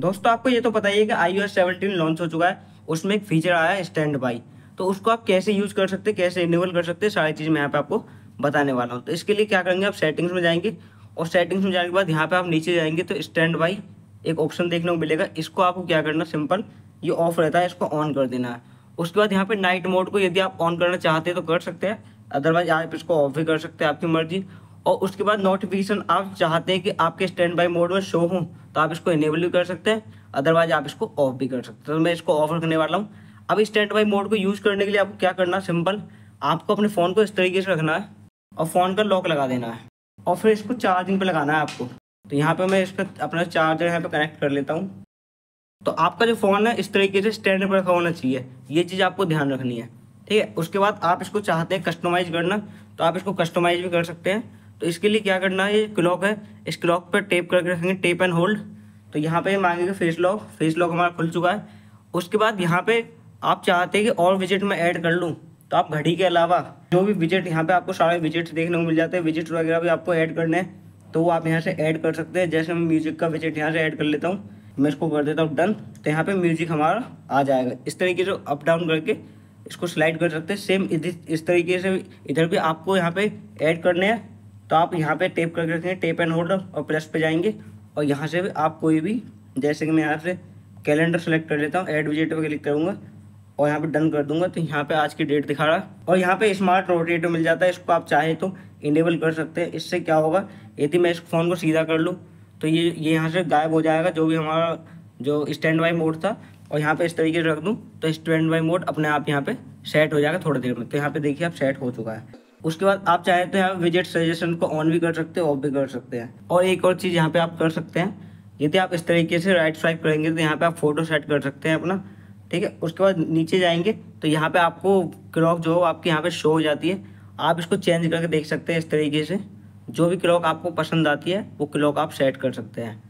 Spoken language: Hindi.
दोस्तों आपको ये तो पता ही है कि आई सेवनटीन लॉन्च हो चुका है उसमें एक फीचर आया है स्टैंड बाई तो उसको आप कैसे यूज़ कर सकते हैं कैसे इनेबल कर सकते सारी चीज़ मैं यहाँ पे आपको बताने वाला हूँ तो इसके लिए क्या करेंगे आप सेटिंग्स में जाएंगे और सेटिंग्स में जाने के बाद यहाँ पे आप नीचे जाएंगे तो स्टैंड बाई एक ऑप्शन देखने को मिलेगा इसको आपको क्या करना सिंपल ये ऑफ रहता है इसको ऑन कर देना है उसके बाद यहाँ पे नाइट मोड को यदि आप ऑन करना चाहते हैं तो कर सकते हैं अदरवाइज आप इसको ऑफ भी कर सकते हैं आपकी मर्जी और उसके बाद नोटिफिकेशन आप चाहते हैं कि आपके स्टैंड बाई मोड में शो हो तो आप इसको इनेबल भी कर सकते हैं अदरवाइज आप इसको ऑफ भी कर सकते हैं तो मैं इसको ऑफ करने वाला हूँ अब स्टैंड बाई मोड को यूज़ करने के लिए आपको क्या करना है सिंपल आपको अपने फ़ोन को इस तरीके से रखना है और फ़ोन का लॉक लगा देना है और फिर इसको चार्जिंग पर लगाना है आपको तो यहाँ पर मैं इसका अपना चार्जर यहाँ पर कनेक्ट कर लेता हूँ तो आपका जो फ़ोन है इस तरीके से स्टैंड पर रखा होना चाहिए ये चीज़ आपको ध्यान रखनी है ठीक है उसके बाद आप इसको चाहते हैं कस्टमाइज़ करना तो आप इसको कस्टमाइज़ भी कर सकते हैं तो इसके लिए क्या करना है ये क्लॉक है इस क्लॉक पर टेप करके रखेंगे टेप एंड होल्ड तो यहाँ पे मांगेंगे फेस लॉक फेस लॉक हमारा खुल चुका है उसके बाद यहाँ पर आप चाहते हैं कि और विजिट मैं ऐड कर लूँ तो आप घड़ी के अलावा जो भी विजिट यहाँ पे आपको सारे विजिट्स देखने को मिल जाते हैं विजिट वगैरह भी आपको ऐड करने हैं तो वो आप यहाँ से ऐड कर सकते हैं जैसे मैं म्यूजिक का विजिट यहाँ से ऐड कर लेता हूँ मैं इसको कर देता हूँ डन तो यहाँ पे म्यूजिक हमारा आ जाएगा इस तरीके से अप डाउन करके इसको स्लाइड कर सकते हैं सेम इस तरीके से इधर भी आपको यहाँ पे ऐड करने हैं तो आप यहाँ पे टेप करके रखेंगे टेप एंड होल्ड और प्लस पे जाएंगे और यहाँ से भी आप कोई भी जैसे कि मैं यहाँ से कैलेंडर सेलेक्ट कर लेता हूँ एड विजेट पर क्लिक करूँगा और यहाँ पे डन कर दूंगा तो यहाँ पे आज की डेट दिखा रहा है और यहाँ पे स्मार्ट रोटेटर मिल जाता है इसको आप चाहे तो इनेबल कर सकते हैं इससे क्या होगा यदि मैं इस फ़ोन को सीधा कर लूँ तो ये ये यहाँ से गायब हो जाएगा जो भी हमारा जो स्टैंड बाई मोड था और यहाँ पे इस तरीके से रख दूँ तो स्टैंड बाई मोड अपने आप यहाँ पे सेट हो जाएगा थोड़ी देर में तो यहाँ पे देखिए आप सेट हो चुका है उसके बाद आप चाहे तो यहाँ विजिट सजेशन को ऑन भी कर सकते हैं ऑफ भी कर सकते हैं और एक और चीज़ यहाँ पे आप कर सकते हैं यदि आप इस तरीके से राइट स्वाइप करेंगे तो यहाँ पे आप फोटो सेट कर सकते हैं अपना ठीक है उसके बाद नीचे जाएंगे तो यहाँ पे आपको क्रॉक जो आपके यहाँ पे शो हो जाती है आप इसको चेंज करके देख सकते हैं इस तरीके से जो भी क्लॉक आपको पसंद आती है वो क्लॉक आप सेट कर सकते हैं